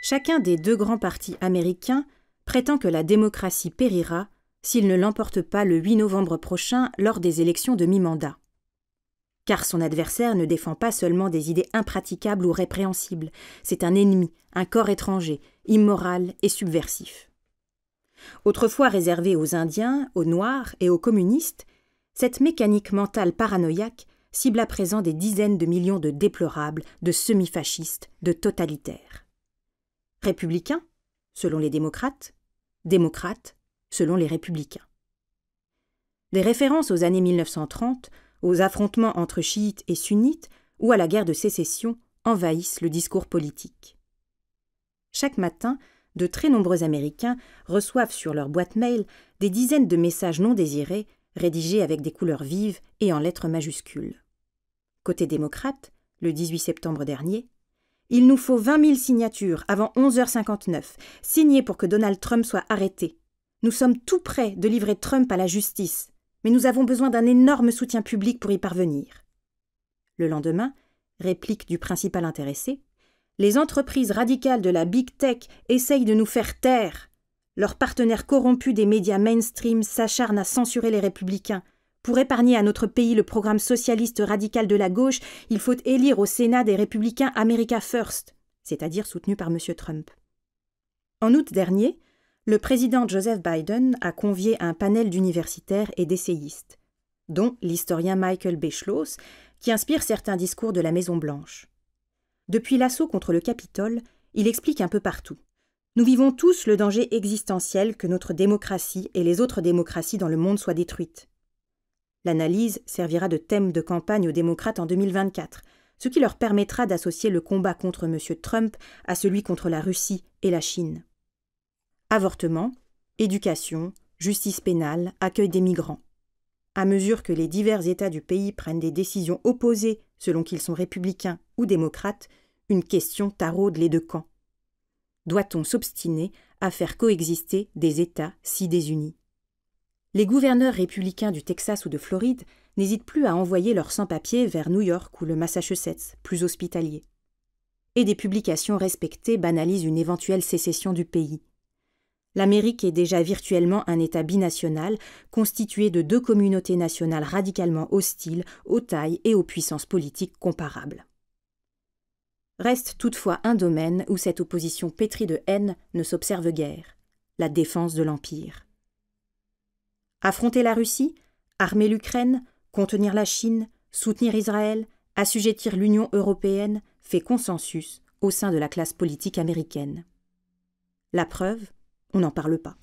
Chacun des deux grands partis américains prétend que la démocratie périra s'il ne l'emporte pas le 8 novembre prochain lors des élections de mi-mandat. Car son adversaire ne défend pas seulement des idées impraticables ou répréhensibles, c'est un ennemi, un corps étranger, immoral et subversif. Autrefois réservé aux Indiens, aux Noirs et aux communistes, cette mécanique mentale paranoïaque cible à présent des dizaines de millions de déplorables, de semi-fascistes, de totalitaires. Républicains, selon les démocrates, démocrates, selon les républicains. Des références aux années 1930, aux affrontements entre chiites et sunnites ou à la guerre de sécession envahissent le discours politique. Chaque matin, de très nombreux Américains reçoivent sur leur boîte mail des dizaines de messages non désirés rédigé avec des couleurs vives et en lettres majuscules. Côté démocrate, le 18 septembre dernier, Il nous faut 20 000 signatures avant 11h59, signées pour que Donald Trump soit arrêté. Nous sommes tout prêts de livrer Trump à la justice, mais nous avons besoin d'un énorme soutien public pour y parvenir. Le lendemain, réplique du principal intéressé, les entreprises radicales de la Big Tech essayent de nous faire taire. Leur partenaire corrompu des médias mainstream s'acharne à censurer les républicains. Pour épargner à notre pays le programme socialiste radical de la gauche, il faut élire au Sénat des républicains America First, c'est-à-dire soutenus par M. Trump. En août dernier, le président Joseph Biden a convié un panel d'universitaires et d'essayistes, dont l'historien Michael Beschloss, qui inspire certains discours de la Maison-Blanche. Depuis l'assaut contre le Capitole, il explique un peu partout. Nous vivons tous le danger existentiel que notre démocratie et les autres démocraties dans le monde soient détruites. L'analyse servira de thème de campagne aux démocrates en 2024, ce qui leur permettra d'associer le combat contre M. Trump à celui contre la Russie et la Chine. Avortement, éducation, justice pénale, accueil des migrants. À mesure que les divers États du pays prennent des décisions opposées selon qu'ils sont républicains ou démocrates, une question taraude les deux camps doit-on s'obstiner à faire coexister des États si désunis Les gouverneurs républicains du Texas ou de Floride n'hésitent plus à envoyer leurs sans-papiers vers New York ou le Massachusetts, plus hospitaliers. Et des publications respectées banalisent une éventuelle sécession du pays. L'Amérique est déjà virtuellement un État binational, constitué de deux communautés nationales radicalement hostiles aux tailles et aux puissances politiques comparables. Reste toutefois un domaine où cette opposition pétrie de haine ne s'observe guère, la défense de l'Empire. Affronter la Russie, armer l'Ukraine, contenir la Chine, soutenir Israël, assujettir l'Union européenne fait consensus au sein de la classe politique américaine. La preuve, on n'en parle pas.